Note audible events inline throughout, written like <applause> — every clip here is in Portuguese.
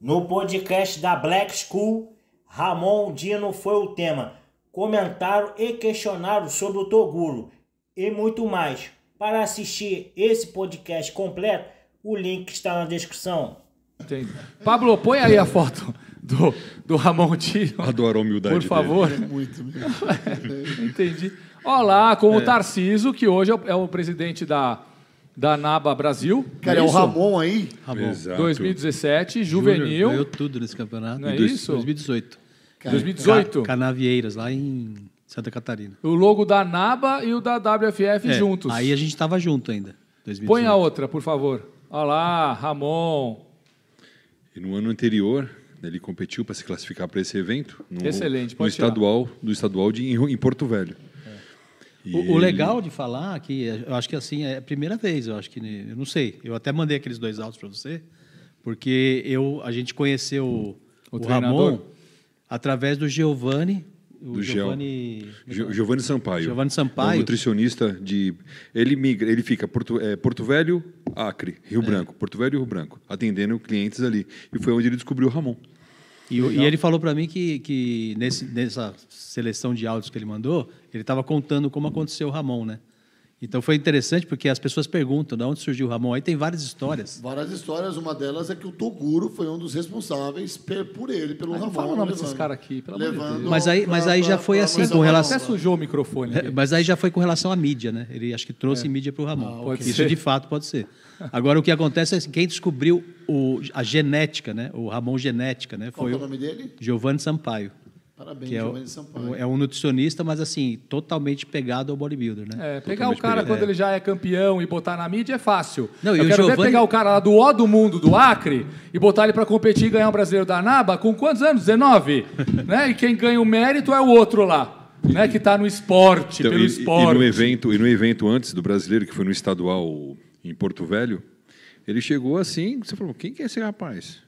No podcast da Black School, Ramon Dino foi o tema. Comentaram e questionaram sobre o Toguro e muito mais. Para assistir esse podcast completo, o link está na descrição. Entendi. Pablo, põe aí a foto do, do Ramon Dino. Adoro a humildade. Por favor. Dele. É muito, muito. <laughs> Entendi. Olá, com é. o Tarciso, que hoje é o, é o presidente da da Naba Brasil. Cara, é, é o Ramon aí. Ramon. Exato. 2017, juvenil. Ganhou tudo nesse campeonato. Não é dois, isso? 2018. Cara, 2018. Ca Canavieiras, lá em Santa Catarina. O logo da Naba e o da WFF é, juntos. Aí a gente estava junto ainda. 2018. Põe a outra, por favor. Olha lá, Ramon. E no ano anterior, ele competiu para se classificar para esse evento. No, Excelente, pode No tirar. estadual, do estadual de, em Porto Velho o, o, legal de falar que eh, eu acho que assim é a primeira vez, eu acho que né, eu não sei. Eu até mandei aqueles dois autos para você, porque eu a gente conheceu o, o Ramon através do Giovanni, o do Giovanni é Giovanni Sampaio. Giovanni Sampaio. um nutricionista de ele migra, ele fica Porto, é, Porto Velho, Acre, Rio é. Branco, Porto Velho, Rio Branco, atendendo clientes ali. E foi onde ele descobriu o Ramon. E, e, ele falou para mim que, que nesse, nessa seleção de áudios que ele mandou, ele estava contando como aconteceu o Ramon, né? Então foi interessante porque as pessoas perguntam de onde surgiu o Ramon. Aí tem várias histórias. Várias histórias. Uma delas é que o Toguro foi um dos responsáveis por ele, pelo aí ah, Ramon. Não fala o nome desses caras aqui, pelo Deus. Mas aí, mas aí já foi pra, assim pra, com relação. Até sujou o microfone. É, aqui. Mas aí já foi com relação à mídia, né? Ele acho que trouxe é. mídia para o Ramon. Ah, Isso de fato pode ser. Agora o que acontece é que assim, quem descobriu o, a genética, né? O Ramon genética, né? Foi Qual é foi o nome dele? Giovanni Sampaio. Parabéns, que é, Sampaio. É um nutricionista, mas assim, totalmente pegado ao bodybuilder, né? É, pegar totalmente o cara pegado, quando é. ele já é campeão e botar na mídia é fácil. Não, Eu quero Giovani... pegar o cara lá do O do mundo, do Acre, e botar ele para competir e ganhar o brasileiro da NABA com quantos anos? 19? <laughs> né? E quem ganha o mérito é o outro lá. Né, que está no esporte, então, pelo e, esporte. E no, evento, e no evento antes do brasileiro, que foi no estadual em Porto Velho, ele chegou assim, você falou, quem que é esse rapaz?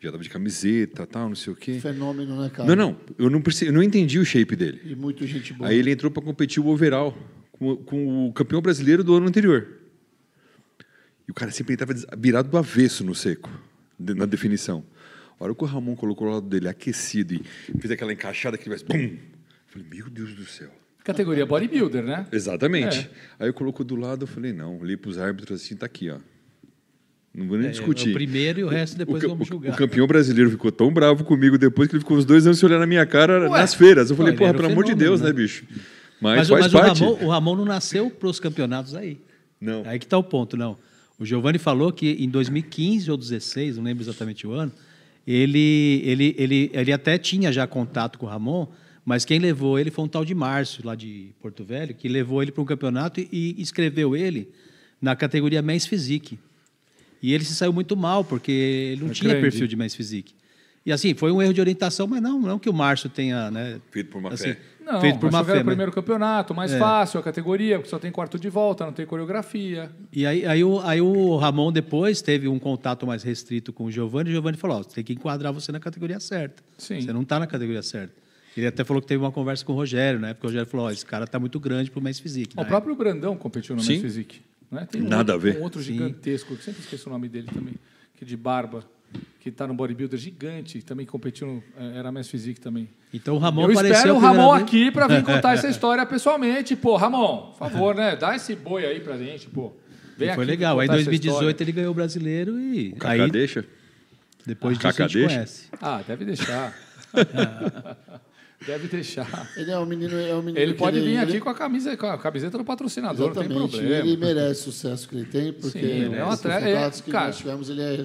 Já tava de camiseta, tal, não sei o quê. Fenômeno, né, cara? Não, não. Eu não, perce... eu não entendi o shape dele. E muito gente boa. Aí ele entrou para competir o overall com, com, o campeão brasileiro do ano anterior. E o cara sempre estava virado do avesso no seco, na definição. A hora que o Ramon colocou o lado dele aquecido e fez aquela encaixada que ele vai. Bum! falei, meu Deus do céu. Categoria bodybuilder, né? Exatamente. É. Aí eu colocou do lado, eu falei, não, olhei para os árbitros assim, tá aqui, ó. Não vou nem é, é discutir. o primeiro e o resto depois o, vamos julgar. O, o campeão brasileiro ficou tão bravo comigo depois que ele ficou uns dois anos se olhando na minha cara Ué, nas feiras. Eu falei, porra, pelo amor de Deus, né, né bicho? Mas, mas, faz mas parte. O, Ramon, o Ramon não nasceu para os campeonatos aí. Não. Aí que está o ponto, não. O Giovanni falou que em 2015 ou 2016, não lembro exatamente o ano, ele, ele, ele, ele até tinha já contato com o Ramon, mas quem levou ele foi um tal de Márcio, lá de Porto Velho, que levou ele para um campeonato e, e escreveu ele na categoria Men's Physique. E ele se saiu muito mal, porque ele não é tinha grande. perfil de Men's físico. E assim, foi um erro de orientação, mas não, não que o Márcio tenha, né? Feito por uma assim, fé. Não, feito por uma fé, o mas... primeiro campeonato, mais é. fácil a categoria, porque só tem quarto de volta, não tem coreografia. E aí, aí, o, aí o Ramon depois teve um contato mais restrito com o Giovanni, e o Giovanni falou: oh, tem que enquadrar você na categoria certa. Sim. Você não está na categoria certa. Ele até falou que teve uma conversa com o Rogério, né? Porque o Rogério falou: oh, esse cara está muito grande para o Men's né? Físico. O próprio Brandão competiu no Sim. Físico. Né? Tem um Nada outro, a ver. Um outro gigantesco, que sempre esqueço o nome dele também, que é de barba, que está no bodybuilder gigante, também competiu, no, eh, era mais físico também. Então o Ramon Eu apareceu espero o Ramon aqui para vir <laughs> contar essa história pessoalmente. Pô, Ramon, por favor, né? Dá esse boi aí para gente, pô. Vem foi legal. Aí em 2018 ele ganhou o brasileiro e. O Cacá aí, deixa? Depois ah, disso Cacá a gente deixa? conhece. Ah, deve deixar. <laughs> Deve deixar. Ele é um menino. É um menino ele pode ele, vir aqui com a camisa, com a camiseta do patrocinador, Exatamente. não tem problema. Ele merece o sucesso que ele tem, porque Sim, é um atleta, é, que cara, nós tivemos, ele é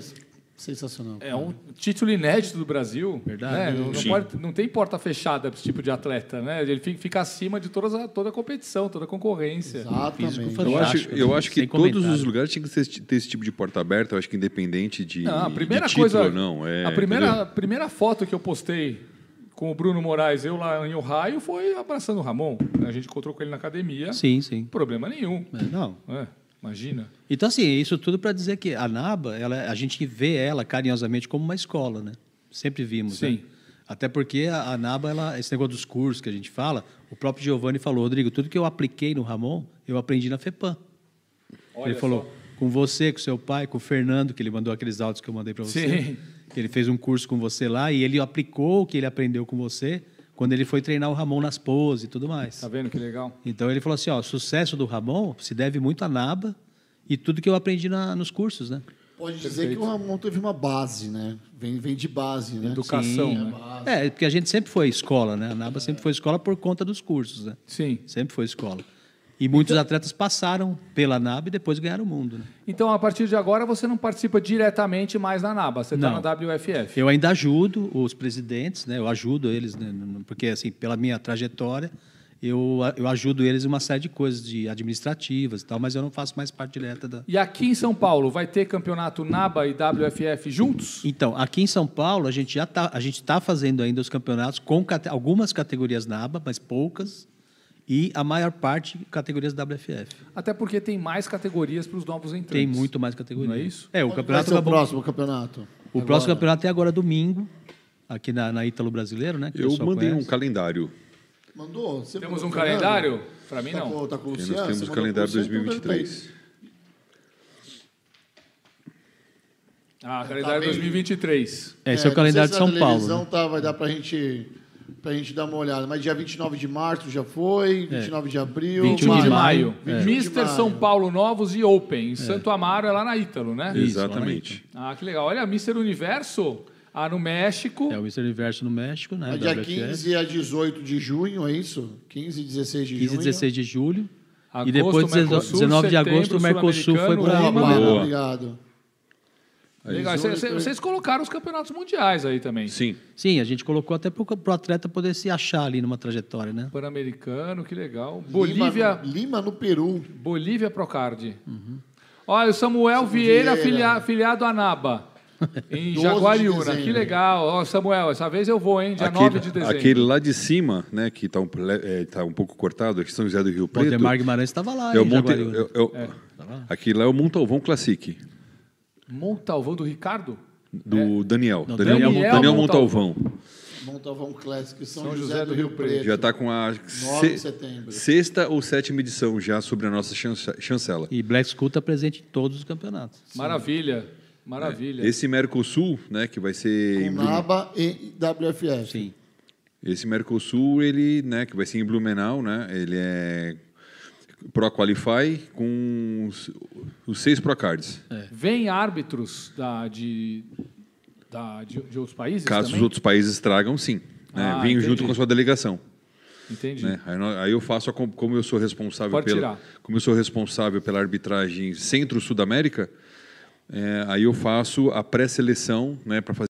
sensacional. É um título inédito do Brasil. Verdade. Né? né? Não, não, pode, não, tem porta fechada para esse tipo de atleta, né? Ele fica, acima de todas a, toda a competição, toda a concorrência. Exatamente. eu acho, né? eu acho que todos os lugares tinham que ter esse tipo de porta aberta, eu acho que independente de, não, a primeira de título coisa, ou não. É, a primeira, a primeira foto que eu postei com o Bruno Moraes, eu lá em Ohio, foi abraçando o Ramon. A gente encontrou com ele na academia. Sim, sim. Problema nenhum. É, não. É, imagina. Então, assim, isso tudo para dizer que a NABA, ela, a gente vê ela carinhosamente como uma escola, né? Sempre vimos. Né? Sim. Né? Até porque a, a NABA, ela, esse negócio dos cursos que a gente fala, o próprio Giovanni falou, Rodrigo, tudo que eu apliquei no Ramon, eu aprendi na FEPAM. Olha ele falou, só. com você, com seu pai, com o Fernando, que ele mandou aqueles áudios que eu mandei para você. Sim que ele fez um curso com você lá e ele aplicou o que ele aprendeu com você quando ele foi treinar o Ramon nas poses e tudo mais. Tá vendo que legal? Então ele falou assim, ó, o sucesso do Ramon se deve muito à Naba e tudo que eu aprendi na, nos cursos, né? Pode dizer Perfeito. que o Ramon teve uma base, né? Vem, vem de base, né? Educação. Sim, é né? É, porque a gente sempre foi escola, né? A Naba é. sempre foi escola por conta dos cursos, né? Sim. Sempre foi escola. E muitos então, atletas passaram pela NAB e depois ganharam o mundo. Né? Então, a partir de agora, você não participa diretamente mais tá na NAB, você está na WFF. Eu ainda ajudo os presidentes, né? eu ajudo eles, né? porque assim, pela minha trajetória, eu, eu ajudo eles em uma série de coisas de administrativas e tal, mas eu não faço mais parte direta da. E aqui em São Paulo, vai ter campeonato NABA e WFF juntos? Então, aqui em São Paulo, a gente já está tá fazendo ainda os campeonatos com cate algumas categorias NABA, mas poucas e a maior parte categorias WFF. Até porque tem mais categorias para os novos entrantes. Tem muito mais categorias. Não é isso? É, o campeonato. Vai ser o próximo campeonato. O agora. próximo campeonato é agora domingo, aqui na, na Ítalo Brasileiro, né? Eu mandei conhece. um calendário. Mandou? Você Temos um calendário? Para mim, tá não. Com, tá com Luciano, nós temos o calendário 2023. Ah, calendário tá 2023. É, esse é, é o calendário de São Paulo. Né? Tá, vai dar para a gente para a gente dar uma olhada. Mas dia 29 de março já foi, 29 é. de abril. 21 maio. de maio. É. Mister São Paulo Novos e Open. Em é. Santo Amaro é lá na Ítalo, né? Exatamente. Isso, ah, que legal. Olha, Mister Universo. Ah, no México. É o Mr. Universo no México, né? É dia WFF. 15 a 18 de junho, é isso? 15 e 16 de 15 junho. 15 e 16 de julho. Agosto, e depois, Mercosul, 19 de agosto, o Mercosul foi para Lima. Boa. Obrigado. Legal. Vocês, vocês colocaram os campeonatos mundiais aí também. Sim. Sim, a gente colocou até para o atleta poder se achar ali numa trajetória, né? Pan-Americano, que legal. Bolívia. Lima, Lima no Peru. Bolívia Procard. Uhum. Olha, o Samuel, Samuel Vieira, Vieira. filiado à Naba. Em <laughs> Jaguariúna. De que legal. Ó, Samuel, essa vez eu vou, hein? Dia aquele, 9 de dezembro. Aquele lá de cima, né, que está um, é, tá um pouco cortado, aqui São José do Rio Preto. O Demar Guimarães estava lá, é o Monte, é, é, lá é o Montalvão Classic. Montalvão do Ricardo? Do é. Daniel. Não, Daniel. Daniel, Daniel Montalvão. Montalvão. Montalvão Classic São, São José, José do, do Rio Preto. Já está com a se... sexta ou sétima edição já sobre a nossa chancela. E Black School está presente em todos os campeonatos. Sim. Maravilha. É. Maravilha. É. Esse Mercosul, né, que vai ser... em NABA e WFF. Sim. Esse Mercosul, ele, né, que vai ser em Blumenau, né, ele é Pro Qualify com os, seis Pro Cards. É. Vem árbitros da, de, da, de, de outros países? Caso também? os outros países tragam, sim. Né? Ah, Vem junto com a sua delegação. Entendi. Né? Aí, aí, eu faço a, como eu sou responsável Pode pela, tirar. como eu sou responsável pela arbitragem Centro-Sudamérica, é, aí eu faço a pré-seleção né, para fazer